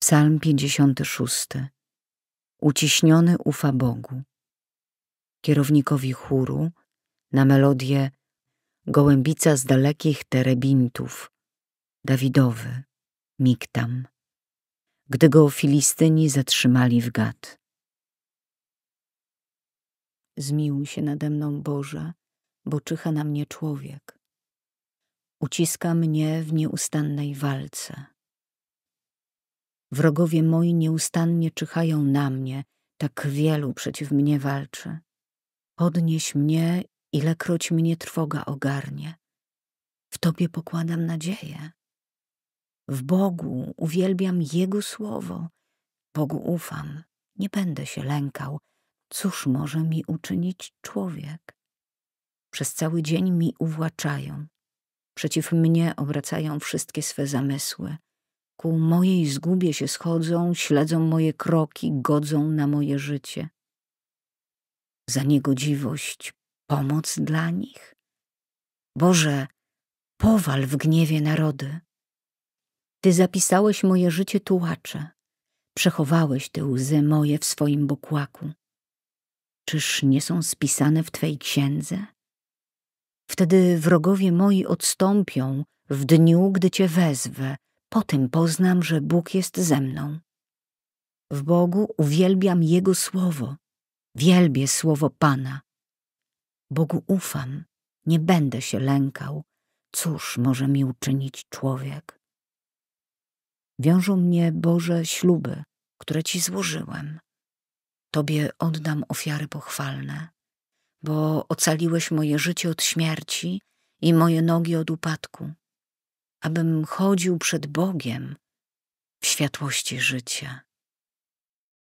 Psalm 56. Uciśniony ufa Bogu. Kierownikowi chóru na melodię Gołębica z dalekich terebintów, Dawidowy, Miktam, gdy go Filistyni zatrzymali w Gad. Zmiłuj się nade mną, Boże, bo czyha na mnie człowiek. Uciska mnie w nieustannej walce. Wrogowie moi nieustannie czyhają na mnie, tak wielu przeciw mnie walczy. Podnieś mnie, ilekroć mnie trwoga ogarnie. W Tobie pokładam nadzieję. W Bogu uwielbiam Jego słowo. Bogu ufam, nie będę się lękał. Cóż może mi uczynić człowiek? Przez cały dzień mi uwłaczają. Przeciw mnie obracają wszystkie swe zamysły. Ku mojej zgubie się schodzą, śledzą moje kroki, godzą na moje życie. Za niegodziwość, pomoc dla nich. Boże, powal w gniewie narody. Ty zapisałeś moje życie tułacze, przechowałeś te łzy moje w swoim bokłaku. Czyż nie są spisane w Twej księdze? Wtedy wrogowie moi odstąpią w dniu, gdy Cię wezwę, po tym poznam, że Bóg jest ze mną. W Bogu uwielbiam Jego słowo, wielbię słowo Pana. Bogu ufam, nie będę się lękał. Cóż może mi uczynić człowiek? Wiążą mnie, Boże, śluby, które Ci złożyłem. Tobie oddam ofiary pochwalne, bo ocaliłeś moje życie od śmierci i moje nogi od upadku abym chodził przed Bogiem w światłości życia.